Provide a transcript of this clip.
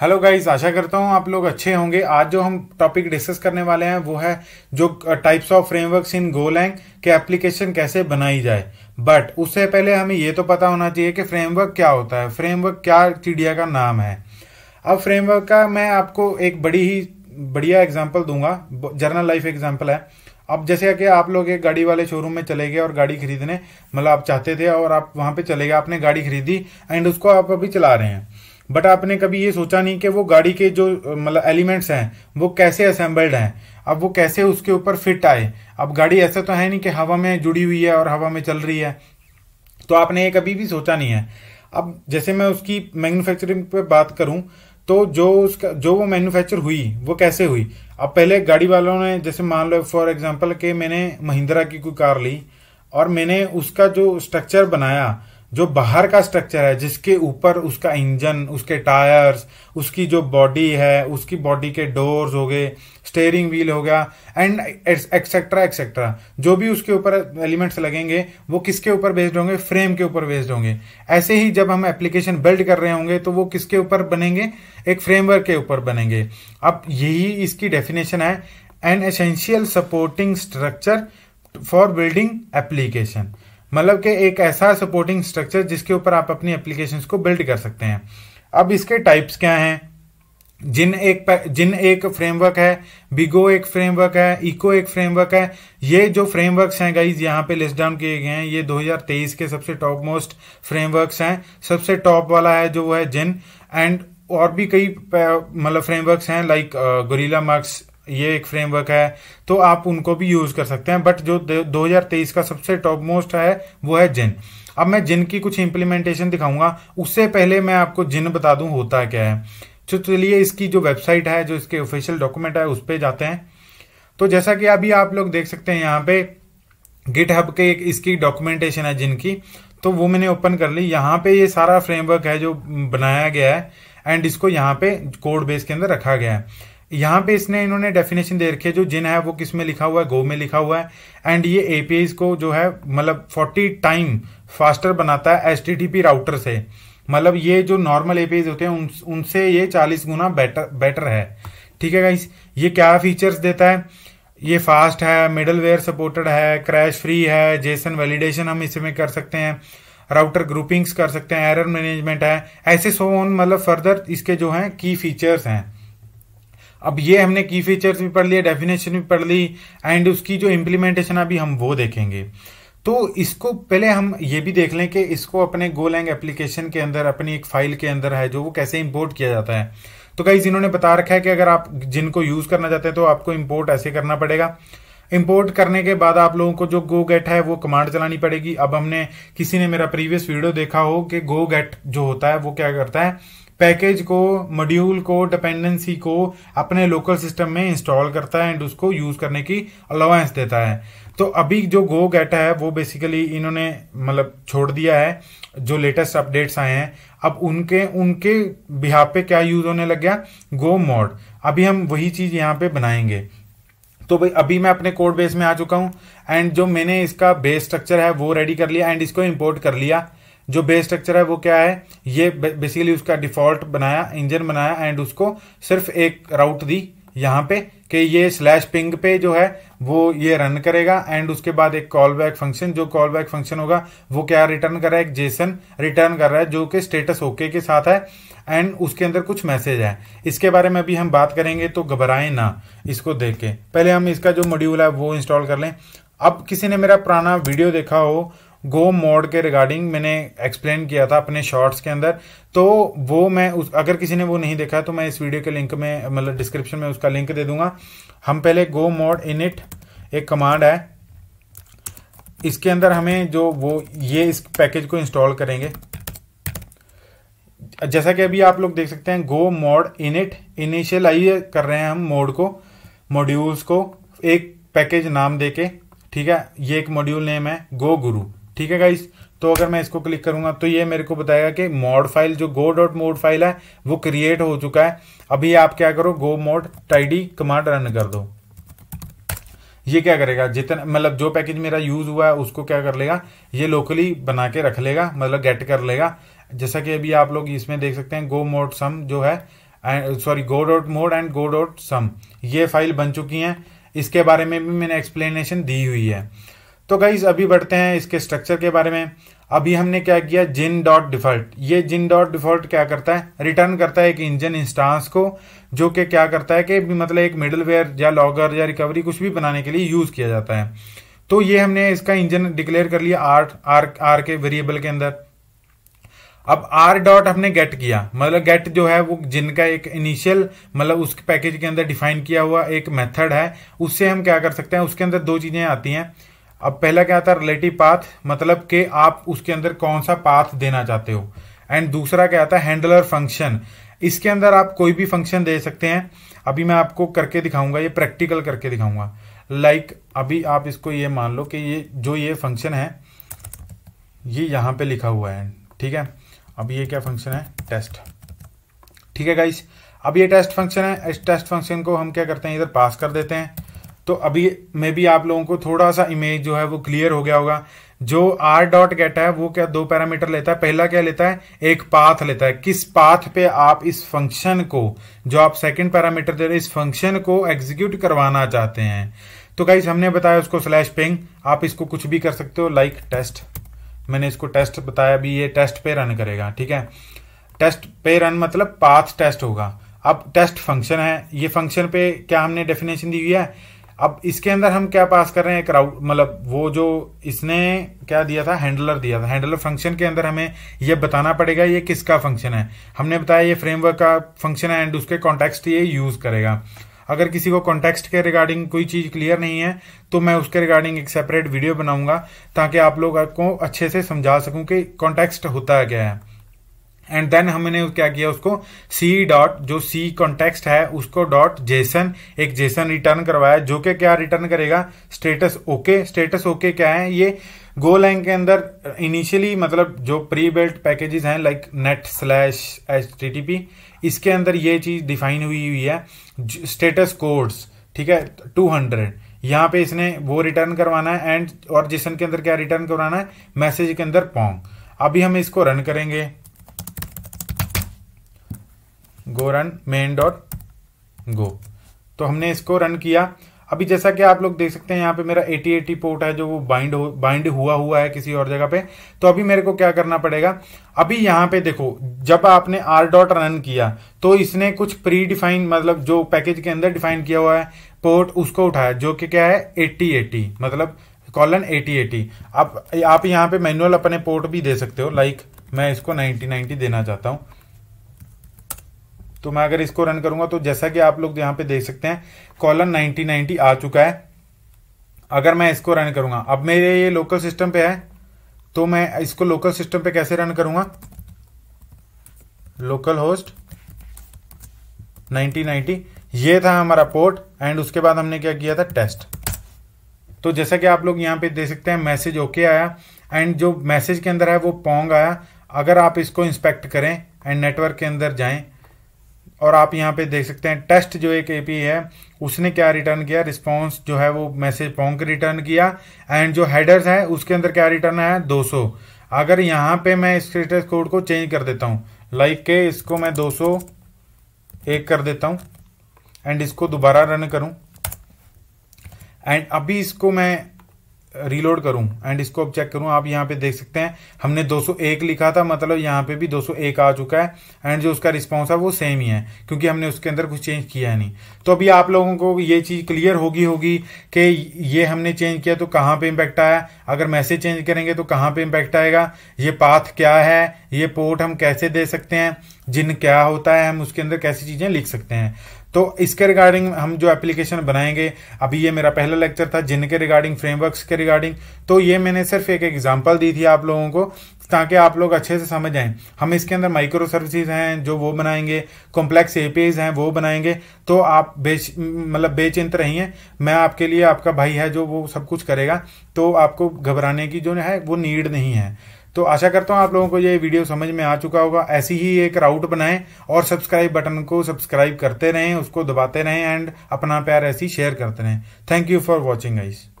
hello guys आशा करता हूँ आप लोग अच्छे होंगे आज जो हम टॉपिक डिस्कस करने वाले हैं वो है जो types of frameworks in Golang के एप्लीकेशन कैसे बनाई जाए बट उससे पहले हमें ये तो पता होना चाहिए कि फ्रेमवर्क क्या होता है फ्रेमवर्क क्या चिड़िया का नाम है अब फ्रेमवर्क का मैं आपको एक बड़ी ही बढ़िया एग्जाम्पल दूंगा जर्नल लाइफ एग्जाम्पल है अब जैसे कि आप लोग एक गाड़ी वाले शोरूम में चले गए और गाड़ी खरीदने मतलब आप चाहते थे और आप वहां पे चले गए आपने गाड़ी खरीदी एंड उसको आप अभी चला रहे हैं बट आपने कभी ये सोचा नहीं कि वो गाड़ी के जो मतलब एलिमेंट्स हैं वो कैसे असेंबल्ड हैं अब वो कैसे उसके ऊपर फिट आए अब गाड़ी ऐसा तो है नहीं कि हवा में जुड़ी हुई है और हवा में चल रही है तो आपने ये कभी भी सोचा नहीं है अब जैसे मैं उसकी मैन्युफैक्चरिंग पे बात करूं तो जो उसका जो वो मैन्युफैक्चर हुई वो कैसे हुई अब पहले गाड़ी वालों ने जैसे मान लो फॉर एग्जांपल कि मैंने महिंद्रा की कोई कार ली और मैंने उसका जो स्ट्रक्चर बनाया जो बाहर का स्ट्रक्चर है जिसके ऊपर उसका इंजन उसके टायर्स उसकी जो बॉडी है उसकी बॉडी के डोर्स हो गए स्टेयरिंग व्हील हो गया एंड एक्सेट्रा एक्सेट्रा जो भी उसके ऊपर एलिमेंट्स लगेंगे वो किसके ऊपर बेस्ड होंगे फ्रेम के ऊपर बेस्ड होंगे ऐसे ही जब हम एप्लीकेशन बिल्ड कर रहे होंगे तो वो किसके ऊपर बनेंगे एक फ्रेमवर्क के ऊपर बनेंगे अब यही इसकी डेफिनेशन है an essential supporting structure for building application मतलब कि एक ऐसा सपोर्टिंग स्ट्रक्चर जिसके ऊपर आप अपनी एप्लीकेशन को बिल्ड कर सकते हैं अब इसके टाइप्स क्या हैं जिन एक जिन एक फ्रेमवर्क है बिगो एक फ्रेमवर्क है इको एक फ्रेमवर्क है ये जो फ्रेमवर्क्स हैं गाइज यहाँ पे लिस्ट डाउन किए गए हैं ये 2023 के सबसे टॉप मोस्ट फ्रेमवर्क्स हैं सबसे टॉप वाला है जो वो है जिन एंड और भी कई मतलब फ्रेमवर्क्स हैं लाइक गोरीला मार्क्स ये एक फ्रेमवर्क है तो आप उनको भी यूज कर सकते हैं बट जो 2023 का सबसे टॉप मोस्ट है वो है जिन अब मैं जिन की कुछ इंप्लीमेंटेशन दिखाऊंगा उससे पहले मैं आपको जिन बता दूं होता क्या है तो चलिए इसकी जो वेबसाइट है जो इसके ऑफिशियल डॉक्यूमेंट है उस पर जाते हैं तो जैसा कि अभी आप लोग देख सकते हैं यहाँ पे गिट हब के एक इसकी डॉक्यूमेंटेशन है जिनकी तो वो मैंने ओपन कर ली यहाँ पे ये सारा फ्रेमवर्क है जो बनाया गया है एंड इसको यहाँ पे कोड बेस के अंदर रखा गया है यहाँ पे इसने इन्होंने डेफिनेशन दे रखी है जो जिन है वो किस में लिखा हुआ है गो में लिखा हुआ है एंड ये एपीआईज को जो है मतलब 40 टाइम फास्टर बनाता है एच राउटर से मतलब ये जो नॉर्मल एपीआईज होते हैं उन, उनसे ये 40 गुना बेटर बेटर है ठीक है गाइस ये क्या फीचर्स देता है ये फास्ट है मिडल सपोर्टेड है क्रैश फ्री है जेसन वैलिडेशन हम इसमें कर सकते हैं राउटर ग्रुपिंग्स कर सकते हैं एरर मैनेजमेंट है ऐसे सो ऑन मतलब फर्दर इसके जो हैं की फीचर्स हैं अब ये हमने की फीचर्स भी पढ़ लिए डेफिनेशन भी पढ़ ली एंड उसकी जो इम्प्लीमेंटेशन अभी हम वो देखेंगे तो इसको पहले हम ये भी देख लें कि इसको अपने गोलैंग एप्लीकेशन के अंदर अपनी एक फाइल के अंदर है जो वो कैसे इम्पोर्ट किया जाता है तो कई जिन्होंने बता रखा है कि अगर आप जिनको यूज़ करना चाहते हैं तो आपको इम्पोर्ट ऐसे करना पड़ेगा इम्पोर्ट करने के बाद आप लोगों को जो गो गेट है वो कमांड चलानी पड़ेगी अब हमने किसी ने मेरा प्रीवियस वीडियो देखा हो कि गो गेट जो होता है वो क्या करता है पैकेज को मॉड्यूल को डिपेंडेंसी को अपने लोकल सिस्टम में इंस्टॉल करता है एंड उसको यूज करने की अलाउंस देता है तो अभी जो गो गैटा है वो बेसिकली इन्होंने मतलब छोड़ दिया है जो लेटेस्ट अपडेट्स आए हैं अब उनके उनके बिहार पे क्या यूज होने लग गया गो मोड अभी हम वही चीज यहाँ पे बनाएंगे तो भाई अभी मैं अपने कोड बेस में आ चुका हूँ एंड जो मैंने इसका बेस स्ट्रक्चर है वो रेडी कर लिया एंड इसको इम्पोर्ट कर लिया जो बेस स्ट्रक्चर है वो क्या है ये बेसिकली उसका डिफॉल्ट बनाया इंजन बनाया एंड उसको सिर्फ एक राउट दी यहाँ पे कि ये स्लैश पिंग पे जो है वो ये रन करेगा एंड उसके बाद एक कॉल बैक फंक्शन जो कॉल बैक फंक्शन होगा वो क्या रिटर्न कर रहा है एक जेसन रिटर्न कर रहा है जो कि स्टेटस ओके के साथ है एंड उसके अंदर कुछ मैसेज है इसके बारे में अभी हम बात करेंगे तो घबराएं ना इसको देख के पहले हम इसका जो मॉड्यूल है वो इंस्टॉल कर लें अब किसी ने मेरा पुराना वीडियो देखा हो गो मोड के रिगार्डिंग मैंने एक्सप्लेन किया था अपने शॉर्ट्स के अंदर तो वो मैं उस अगर किसी ने वो नहीं देखा तो मैं इस वीडियो के लिंक में मतलब डिस्क्रिप्शन में उसका लिंक दे दूंगा हम पहले गो मोड इनिट एक कमांड है इसके अंदर हमें जो वो ये इस पैकेज को इंस्टॉल करेंगे जैसा कि अभी आप लोग देख सकते हैं गो मोड इनिट इनिशियलाइज कर रहे हैं हम मोड को मॉड्यूल्स को एक पैकेज नाम देके ठीक है ये एक मॉड्यूल नेम है गो गुरु ठीक है गाइस तो अगर मैं इसको क्लिक करूंगा तो ये मेरे को बताएगा कि मोड फाइल जो गो डॉट मोड फाइल है वो क्रिएट हो चुका है अभी आप क्या करो go mod tidy command run कर दो ये क्या करेगा जितना मतलब जो पैकेज मेरा यूज हुआ है उसको क्या कर लेगा ये लोकली बना के रख लेगा मतलब गेट कर लेगा जैसा कि अभी आप लोग इसमें देख सकते हैं गो मोड सम जो है sorry go dot mod and go dot sum ये फाइल बन चुकी है इसके बारे में भी मैंने एक्सप्लेनेशन दी हुई है तो गाइज अभी बढ़ते हैं इसके स्ट्रक्चर के बारे में अभी हमने क्या किया जिन डॉट डिफॉल्ट ये जिन डॉट डिफॉल्ट क्या करता है रिटर्न करता है एक इंजन इंस्टांस को जो कि क्या करता है कि मतलब एक मिडलवेयर या लॉगर या रिकवरी कुछ भी बनाने के लिए यूज किया जाता है तो ये हमने इसका इंजन डिक्लेयर कर लिया आर आर आर के वेरिएबल के अंदर अब आर डॉट हमने गेट किया मतलब गेट जो है वो जिनका एक इनिशियल मतलब उस पैकेज के अंदर डिफाइन किया हुआ एक मेथड है उससे हम क्या कर सकते हैं उसके अंदर दो चीजें आती हैं अब पहला क्या आता है रिलेटिव पाथ मतलब कि आप उसके अंदर कौन सा पाथ देना चाहते हो एंड दूसरा क्या आता है हैंडलर फंक्शन इसके अंदर आप कोई भी फंक्शन दे सकते हैं अभी मैं आपको करके दिखाऊंगा ये प्रैक्टिकल करके दिखाऊंगा लाइक like, अभी आप इसको ये मान लो कि ये जो ये फंक्शन है ये यहां पे लिखा हुआ है ठीक है अब ये क्या फंक्शन है टेस्ट ठीक है गाइस अब ये टेस्ट फंक्शन है इस टेस्ट फंक्शन को हम क्या करते हैं इधर पास कर देते हैं तो अभी मे भी आप लोगों को थोड़ा सा इमेज जो है वो क्लियर हो गया होगा जो आर डॉट गेट है वो क्या दो पैरामीटर लेता है पहला क्या लेता है एक पाथ लेता है किस पाथ पे आप इस फंक्शन को जो आप सेकंड पैरामीटर दे रहे इस फंक्शन को एग्जीक्यूट करवाना चाहते हैं तो गाइस हमने बताया उसको स्लैश पिंग आप इसको कुछ भी कर सकते हो लाइक टेस्ट मैंने इसको टेस्ट बताया भी ये टेस्ट पे रन करेगा ठीक है टेस्ट पे रन मतलब पाथ टेस्ट होगा अब टेस्ट फंक्शन है ये फंक्शन पे क्या हमने डेफिनेशन दी हुई है अब इसके अंदर हम क्या पास कर रहे हैं क्राउड मतलब वो जो इसने क्या दिया था हैंडलर दिया था हैंडलर फंक्शन के अंदर हमें ये बताना पड़ेगा ये किसका फंक्शन है हमने बताया ये फ्रेमवर्क का फंक्शन है एंड उसके कॉन्टेक्स्ट ये यूज करेगा अगर किसी को कॉन्टेक्स्ट के रिगार्डिंग कोई चीज क्लियर नहीं है तो मैं उसके रिगार्डिंग एक सेपरेट वीडियो बनाऊंगा ताकि आप लोग को अच्छे से समझा सकूं कि कॉन्टेक्स्ट होता है क्या है एंड देन हमने क्या किया उसको सी डॉट जो सी कॉन्टेक्स्ट है उसको डॉट जेसन एक जेसन रिटर्न करवाया जो कि क्या रिटर्न करेगा स्टेटस ओके स्टेटस ओके क्या है ये गो लाइन के अंदर इनिशियली मतलब जो प्री बिल्ट पैकेजेस हैं like net slash H T T P इसके अंदर ये चीज डिफाइन हुई हुई है स्टेटस कोड्स ठीक है टू हंड्रेड यहाँ पे इसने वो रिटर्न करवाना है एंड और जिसन के अंदर क्या रिटर्न करवाना है मैसेज के अंदर पोंग अभी हम इसको रन करेंगे go run main dot go तो हमने इसको रन किया अभी जैसा कि आप लोग देख सकते हैं यहाँ पे मेरा एटी एटी पोर्ट है जो वो बाइंड बाइंड हुआ हुआ है किसी और जगह पे तो अभी मेरे को क्या करना पड़ेगा अभी यहाँ पे देखो जब आपने आर डॉट रन किया तो इसने कुछ प्री डिफाइन मतलब जो पैकेज के अंदर डिफाइन किया हुआ है पोर्ट उसको उठाया जो कि क्या है एटी एटी मतलब कॉलन एटी एटी आप आप यहाँ पे मैनुअल अपने पोर्ट भी दे सकते हो लाइक मैं इसको नाइनटी नाइनटी देना चाहता हूँ तो मैं अगर इसको रन करूंगा तो जैसा कि आप लोग यहां पे देख सकते हैं कॉलन 9090 आ चुका है अगर मैं इसको रन करूंगा अब मेरे ये लोकल सिस्टम पे है तो मैं इसको लोकल सिस्टम पे कैसे रन करूंगा लोकल होस्ट 1990 ये था हमारा पोर्ट एंड उसके बाद हमने क्या किया था टेस्ट तो जैसा कि आप लोग यहां पे देख सकते हैं मैसेज ओके आया एंड जो मैसेज के अंदर है वो पोंग आया अगर आप इसको इंस्पेक्ट करें एंड नेटवर्क के अंदर जाएं और आप यहाँ पे देख सकते हैं टेस्ट जो एक एपी है उसने क्या रिटर्न किया रिस्पॉन्स जो है वो मैसेज पोंक रिटर्न किया एंड जो हेडर्स है उसके अंदर क्या रिटर्न है 200 अगर यहाँ पे मैं स्टेटस कोड को चेंज कर देता हूँ लाइक के इसको मैं 200 एक कर देता हूँ एंड इसको दोबारा रन करूँ एंड अभी इसको मैं रीलोड करूं एंड इसको अब चेक करूं आप यहां पे देख सकते हैं हमने 201 लिखा था मतलब यहां पे भी 201 आ चुका है एंड जो उसका रिस्पांस है वो सेम ही है क्योंकि हमने उसके अंदर कुछ चेंज किया है नहीं तो अभी आप लोगों को ये चीज़ क्लियर होगी होगी कि ये हमने चेंज किया तो कहाँ पर इम्पैक्ट आया अगर मैसेज चेंज करेंगे तो कहाँ पर इम्पैक्ट आएगा ये पाथ क्या है ये पोर्ट हम कैसे दे सकते हैं जिन क्या होता है हम उसके अंदर कैसी चीज़ें लिख सकते हैं तो इसके रिगार्डिंग हम जो एप्लीकेशन बनाएंगे अभी ये मेरा पहला लेक्चर था जिनके रिगार्डिंग फ्रेमवर्क्स के रिगार्डिंग तो ये मैंने सिर्फ एक एग्जांपल दी थी आप लोगों को ताकि आप लोग अच्छे से समझ आए हम इसके अंदर माइक्रो सर्विसेज हैं जो वो बनाएंगे कॉम्प्लेक्स एपीज हैं वो बनाएंगे तो आप बेच मतलब बेचिंत रहिए मैं आपके लिए आपका भाई है जो वो सब कुछ करेगा तो आपको घबराने की जो है वो नीड नहीं है तो आशा करता हूँ आप लोगों को ये वीडियो समझ में आ चुका होगा ऐसी ही एक राउट बनाएं और सब्सक्राइब बटन को सब्सक्राइब करते रहें उसको दबाते रहें एंड अपना प्यार ऐसी शेयर करते रहें thank you for watching eyes